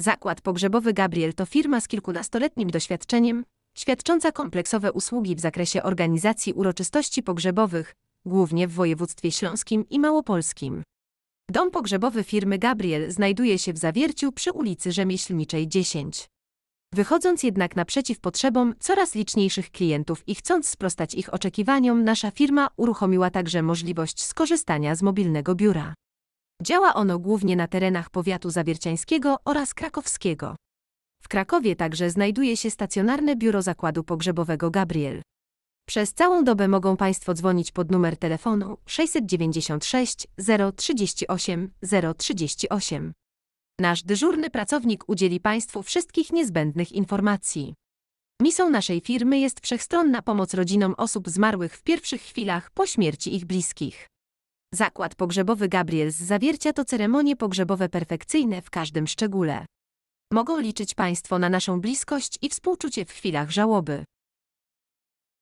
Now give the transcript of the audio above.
Zakład pogrzebowy Gabriel to firma z kilkunastoletnim doświadczeniem, świadcząca kompleksowe usługi w zakresie organizacji uroczystości pogrzebowych, głównie w województwie śląskim i małopolskim. Dom pogrzebowy firmy Gabriel znajduje się w Zawierciu przy ulicy Rzemieślniczej 10. Wychodząc jednak naprzeciw potrzebom coraz liczniejszych klientów i chcąc sprostać ich oczekiwaniom, nasza firma uruchomiła także możliwość skorzystania z mobilnego biura. Działa ono głównie na terenach powiatu zawierciańskiego oraz krakowskiego. W Krakowie także znajduje się stacjonarne biuro zakładu pogrzebowego Gabriel. Przez całą dobę mogą Państwo dzwonić pod numer telefonu 696 038 038. Nasz dyżurny pracownik udzieli Państwu wszystkich niezbędnych informacji. Misją naszej firmy jest wszechstronna pomoc rodzinom osób zmarłych w pierwszych chwilach po śmierci ich bliskich. Zakład pogrzebowy Gabriel z Zawiercia to ceremonie pogrzebowe perfekcyjne w każdym szczególe. Mogą liczyć Państwo na naszą bliskość i współczucie w chwilach żałoby.